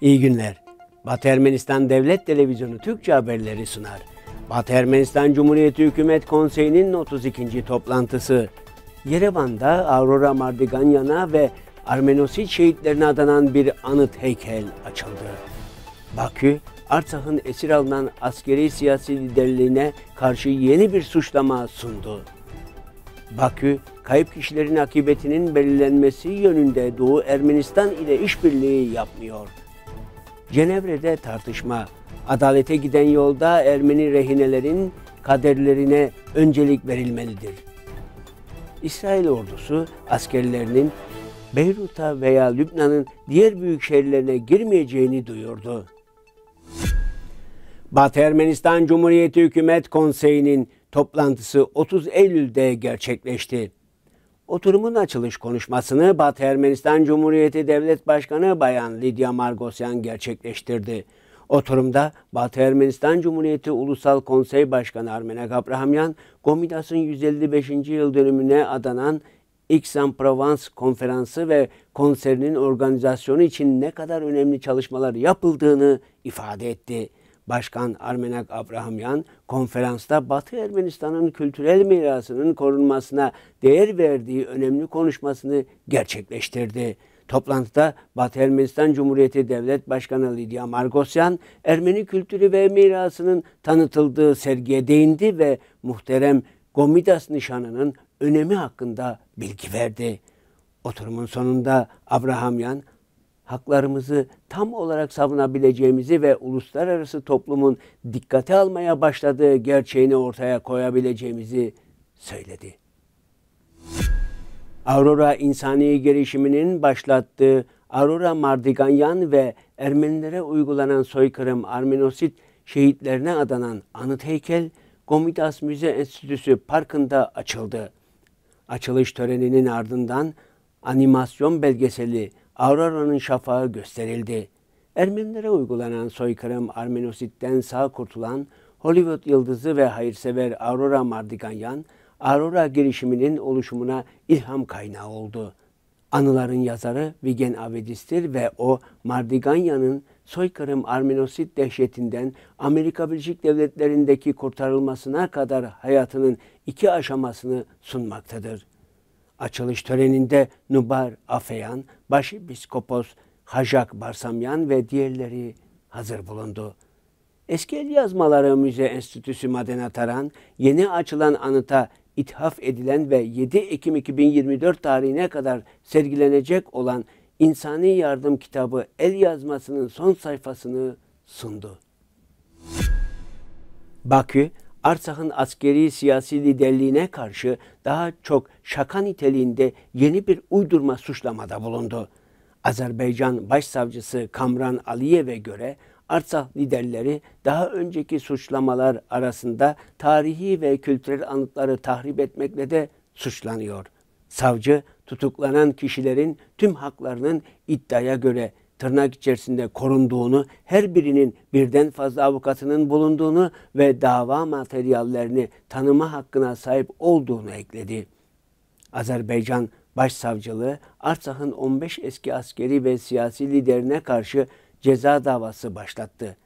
İyi günler. Batı Ermenistan Devlet Televizyonu Türkçe haberleri sunar. Batı Ermenistan Cumhuriyeti Hükümet Konseyi'nin 32. toplantısı. Yerevan'da Aurora Mardiganyan'a ve Armenosit şehitlerine adanan bir anıt heykel açıldı. Bakü, Artsakh'ın esir alınan askeri siyasi liderliğine karşı yeni bir suçlama sundu. Bakü, kayıp kişilerin akıbetinin belirlenmesi yönünde Doğu Ermenistan ile işbirliği yapmıyor. Cenevre'de tartışma, adalete giden yolda Ermeni rehinelerin kaderlerine öncelik verilmelidir. İsrail ordusu askerlerinin Beyrut'a veya Lübnan'ın diğer büyük şehirlerine girmeyeceğini duyurdu. Batı Ermenistan Cumhuriyeti Hükümet Konseyi'nin toplantısı 30 Eylül'de gerçekleşti. Oturumun açılış konuşmasını Batı Ermenistan Cumhuriyeti Devlet Başkanı Bayan Lidya Margosyan gerçekleştirdi. Oturumda Batı Ermenistan Cumhuriyeti Ulusal Konsey Başkanı Armenek Abrahamyan, Gomidas'ın 155. yıl dönümüne adanan Aix-en-Provence konferansı ve konserinin organizasyonu için ne kadar önemli çalışmalar yapıldığını ifade etti. Başkan Armenak Abrahamyan konferansta Batı Ermenistan'ın kültürel mirasının korunmasına değer verdiği önemli konuşmasını gerçekleştirdi. Toplantıda Batı Ermenistan Cumhuriyeti Devlet Başkanı Lidya Margosyan, Ermeni kültürü ve mirasının tanıtıldığı sergiye değindi ve muhterem Gomidas nişanının önemi hakkında bilgi verdi. Oturumun sonunda Abrahamyan haklarımızı tam olarak savunabileceğimizi ve uluslararası toplumun dikkate almaya başladığı gerçeğini ortaya koyabileceğimizi söyledi. Aurora insani girişiminin başlattığı Aurora Mardiganyan ve Ermenilere uygulanan soykırım Arminosit şehitlerine adanan anıt heykel Komitas Müze Enstitüsü Parkı'nda açıldı. Açılış töreninin ardından animasyon belgeseli Aurora'nın şafağı gösterildi. Ermenilere uygulanan soykırım Armenosit'ten sağ kurtulan Hollywood yıldızı ve hayırsever Aurora Mardiganyan, Aurora girişiminin oluşumuna ilham kaynağı oldu. Anıların yazarı Vigen Avedis'tir ve o Mardiganya'nın soykırım Armenosit dehşetinden Amerika Birleşik Devletleri'ndeki kurtarılmasına kadar hayatının iki aşamasını sunmaktadır. Açılış töreninde Nubar Afeyan, Başpiskopos Hacak Barsamyan ve diğerleri hazır bulundu. Eski el yazmaları Müze Enstitüsü Madena Taran, yeni açılan anıta ithaf edilen ve 7 Ekim 2024 tarihine kadar sergilenecek olan İnsani Yardım kitabı el yazmasının son sayfasını sundu. Bakü, Arsak'ın askeri siyasi liderliğine karşı daha çok şaka niteliğinde yeni bir uydurma suçlamada bulundu. Azerbaycan Başsavcısı Kamran Aliyev'e göre Arsak liderleri daha önceki suçlamalar arasında tarihi ve kültürel anıtları tahrip etmekle de suçlanıyor. Savcı tutuklanan kişilerin tüm haklarının iddiaya göre tırnak içerisinde korunduğunu, her birinin birden fazla avukatının bulunduğunu ve dava materyallerini tanıma hakkına sahip olduğunu ekledi. Azerbaycan Başsavcılığı Artsah'ın 15 eski askeri ve siyasi liderine karşı ceza davası başlattı.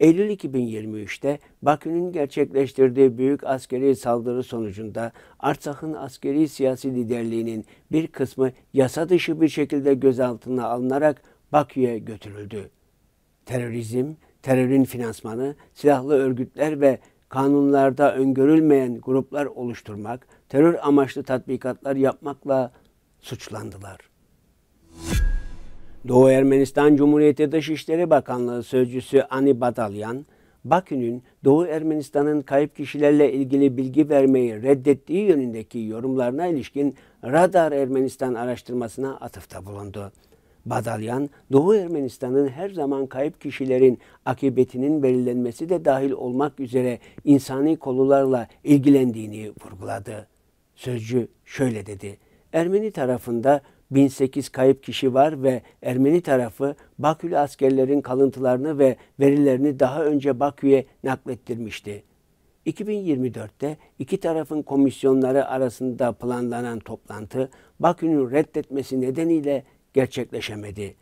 Eylül 2023'te Bakü'nün gerçekleştirdiği büyük askeri saldırı sonucunda Artsak'ın askeri siyasi liderliğinin bir kısmı yasa dışı bir şekilde gözaltına alınarak Bakü'ye götürüldü. Terörizm, terörün finansmanı, silahlı örgütler ve kanunlarda öngörülmeyen gruplar oluşturmak, terör amaçlı tatbikatlar yapmakla suçlandılar. Doğu Ermenistan Cumhuriyeti Dışişleri Bakanlığı Sözcüsü Ani Badalyan, Bakü'nün Doğu Ermenistan'ın kayıp kişilerle ilgili bilgi vermeyi reddettiği yönündeki yorumlarına ilişkin Radar Ermenistan araştırmasına atıfta bulundu. Badalyan, Doğu Ermenistan'ın her zaman kayıp kişilerin akıbetinin belirlenmesi de dahil olmak üzere insani kolularla ilgilendiğini vurguladı. Sözcü şöyle dedi. Ermeni tarafında 1008 kayıp kişi var ve Ermeni tarafı Bakü'lü askerlerin kalıntılarını ve verilerini daha önce Bakü'ye naklettirmişti. 2024'te iki tarafın komisyonları arasında planlanan toplantı Bakü'nün reddetmesi nedeniyle gerçekleşemedi.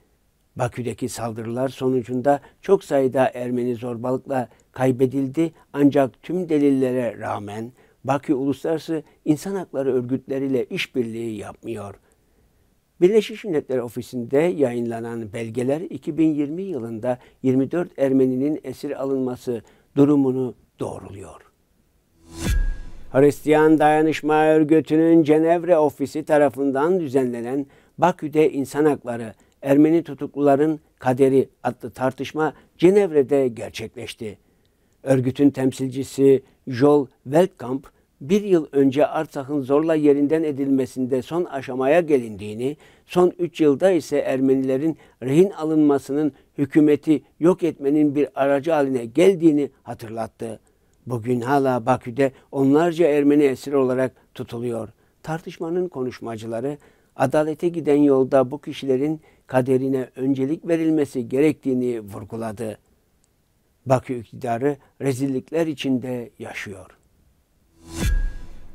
Bakü'deki saldırılar sonucunda çok sayıda Ermeni zorbalıkla kaybedildi ancak tüm delillere rağmen Bakü Uluslararası İnsan Hakları örgütleriyle işbirliği yapmıyor. Birleşmiş Milletler Ofisi'nde yayınlanan belgeler 2020 yılında 24 Ermeninin esir alınması durumunu doğruluyor. Hristiyan Dayanışma Örgütü'nün Cenevre ofisi tarafından düzenlenen Bakü'de insan hakları, Ermeni tutukluların kaderi adlı tartışma Cenevre'de gerçekleşti. Örgütün temsilcisi Joel Weltkamp, bir yıl önce Artsakh'ın zorla yerinden edilmesinde son aşamaya gelindiğini, son üç yılda ise Ermenilerin rehin alınmasının hükümeti yok etmenin bir aracı haline geldiğini hatırlattı. Bugün hala Bakü'de onlarca Ermeni esir olarak tutuluyor. Tartışmanın konuşmacıları adalete giden yolda bu kişilerin kaderine öncelik verilmesi gerektiğini vurguladı. Bakü iktidarı rezillikler içinde yaşıyor.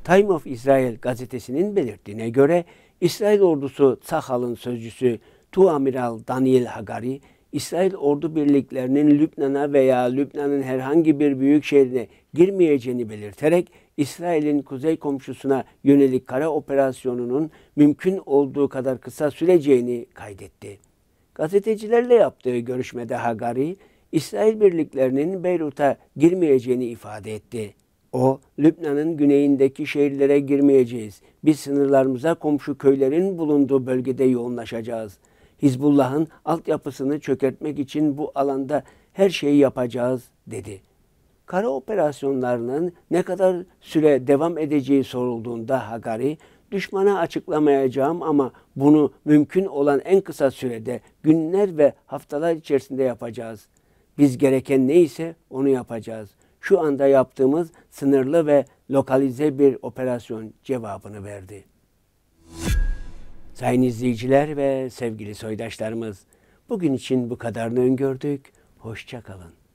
Time of Israel gazetesinin belirttiğine göre İsrail ordusu Sahal'ın sözcüsü Tu Amiral Daniel Hagari, İsrail ordu birliklerinin Lübnan'a veya Lübnan'ın herhangi bir büyük şehrine girmeyeceğini belirterek İsrail'in kuzey komşusuna yönelik kara operasyonunun mümkün olduğu kadar kısa süreceğini kaydetti. Gazetecilerle yaptığı görüşmede Hagari, İsrail birliklerinin Beyrut'a girmeyeceğini ifade etti. O, Lübnan'ın güneyindeki şehirlere girmeyeceğiz. Biz sınırlarımıza komşu köylerin bulunduğu bölgede yoğunlaşacağız. Hizbullah'ın altyapısını çökertmek için bu alanda her şeyi yapacağız dedi kara operasyonlarının ne kadar süre devam edeceği sorulduğunda Hagari, düşmana açıklamayacağım ama bunu mümkün olan en kısa sürede günler ve haftalar içerisinde yapacağız. Biz gereken neyse onu yapacağız. Şu anda yaptığımız sınırlı ve lokalize bir operasyon cevabını verdi. Sayın izleyiciler ve sevgili soydaşlarımız, bugün için bu kadarını öngördük. Hoşçakalın.